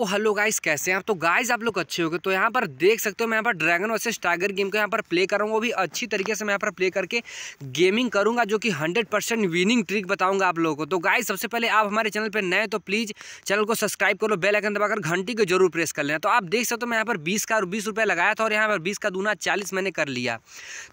ओ hello guys कैसे हैं आप तो गाइस आप लोग अच्छे होंगे तो यहाँ पर देख सकते हो मैं यहाँ पर ड्रैगन वर्सेस टाइगर गेम को यहाँ पर प्ले करूँगा वो भी अच्छी तरीके से मैं यहाँ पर प्ले करके गेमिंग करूँगा जो कि 100 परसेंट विनिंग ट्रिक बताऊँगा आप लोगों को तो गाइस सबसे पहले आप हमारे चैनल पर नए तो प्लीज़ चैनल को सब्सक्राइब करो बेलाइकन दबाकर घंटी को जरूर प्रेस कर लेना तो आप देख सकते हो मैं यहाँ पर बीस का बीस लगाया था और यहाँ पर बीस का दूना चालीस मैंने कर लिया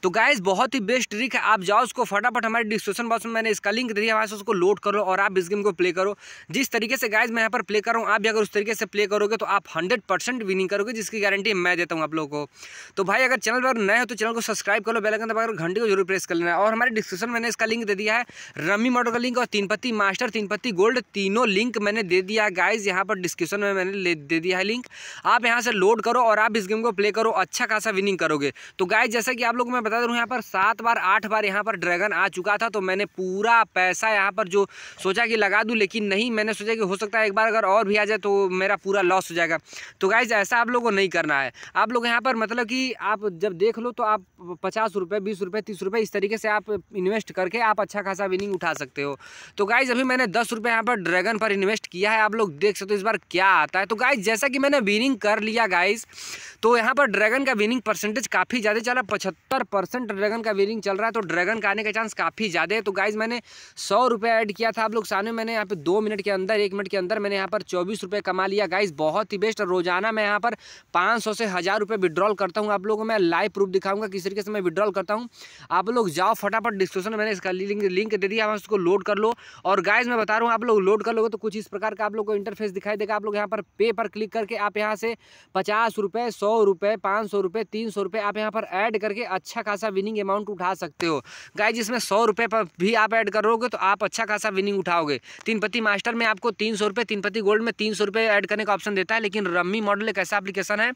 तो गाइज बहुत ही बेस्ट ट्रिक है आप जाओ उसको फटाफट हमारे डिस्क्रिप्शन बॉक्स में मैंने इसका लिंक दिया हमारे उसको लोड करो और आप इस गेम को प्ले करो जिस तरीके से गाइज मैं यहाँ पर प्ले करूँ आप भी अगर उस तरीके से प्ले करोगे तो आप हंड्रेड परसेंट विनिंग करोगे जिसकी गारंटी मैं देता हूँ आप लोगों को तो भाई अगर चैनल पर नए हो तो चैनल को सब्सक्राइब करो बेल आइकन दबाकर घंटे को जरूर प्रेस कर लेना और हमारे डिस्क्रिप्शन मैंने इसका लिंक दे दिया है रमी मॉडल का लिंक और तीन पत्ती मास्टर तीन पत्ती गोल्ड तीनों लिंक मैंने दे दिया है गाइज यहाँ पर डिस्क्रिप्शन में मैंने दे दिया है लिंक आप यहाँ से लोड करो और आप इस गेम को प्ले करो अच्छा खासा विनिंग करोगे तो गाइज जैसा कि आप लोग मैं बता दूँ यहाँ पर सात बार आठ बार यहाँ पर ड्रैगन आ चुका था तो मैंने पूरा पैसा यहाँ पर जो सोचा कि लगा दूँ लेकिन नहीं मैंने सोचा कि हो सकता है एक बार अगर और भी आ जाए तो मेरा पूरा लॉस हो जाएगा तो गाइज ऐसा आप लोग को नहीं करना है आप लोग यहाँ पर मतलब कि आप जब देख लो तो आप पचास रुपये बीस रुपये तीस रुपये इस तरीके से आप इन्वेस्ट करके आप अच्छा खासा विनिंग उठा सकते हो तो गाइज अभी मैंने दस रुपये यहाँ पर ड्रैगन पर इन्वेस्ट किया है आप लोग देख सकते हो इस बार क्या आता है तो गाइज जैसा कि मैंने विनिंग कर लिया गाइज तो यहाँ पर ड्रैगन का विनिंग परसेंटेज काफ़ी ज़्यादा चला पचहत्तर परसेंट ड्रैगन का विनिंग चल रहा है तो ड्रैगन का आने का चांस काफ़ी ज़्यादा है तो गाइज मैंने सौ रुपये ऐड किया था आप लोग सामने मैंने यहाँ पे दो मिनट के अंदर एक मिनट के अंदर मैंने यहाँ पर चौबीस रुपये कमा लिया गाइस बहुत ही बेस्ट रोजाना मैं यहाँ पर पाँच से हज़ार रुपये विड्रॉल करता हूँ आप लोगों को मैं लाइव प्रूफ दिखाऊंगा किस तरीके से मैं विड्रॉल करता हूँ आप लोग जाओ फटाफट डिस्क्रिप्शन में मैंने इसका लिंक लिंक दे दिया आप उसको लोड कर लो और गाइज मैं बता रहा हूँ आप लोग लोड कर लोगे तो कुछ इस प्रकार का आप लोग को इंटरफेस दिखाई देगा आप लोग यहाँ पर पे पर क्लिक करके आप यहाँ से पचास रुपये सौ रुपये पाँच सौ रुपये तीन सौ रुपये आप यहाँ पर ऐड करके अच्छा खासा विनिंग अमाउंट उठा सकते हो गाइज इसमें सौ रुपये पर भी आप ऐड करोगे तो आप अच्छा खासा विनिंग उठाओगे तीन पति मास्टर में आपको तीन सौ रुपये तीन पति गोल्ड में तीन सौ रुपये ऐड करने का ऑप्शन देता है लेकिन रम्मी मॉडल एक ऐसा एप्लीकेशन है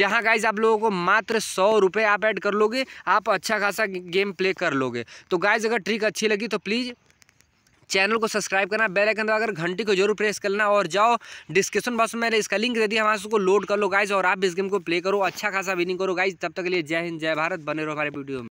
जहाँ गाइज आप लोगों को मात्र सौ रुपये आप ऐड कर लोगे आप अच्छा खासा गेम प्ले कर लोगे तो गाइज अगर ट्रिक अच्छी लगी तो प्लीज़ चैनल को सब्सक्राइब करना बेल आइकन दबाकर घंटी को जरूर प्रेस करना और जाओ डिस्क्रिप्शन बॉक्स में मैंने इसका लिंक दे दिया हमारे उसको लोड कर लो गाइज और आप इस गेम को प्ले करो अच्छा खासा विनिंग करो गाइज तब तक के लिए जय हिंद जय भारत बने रहो हमारे वीडियो में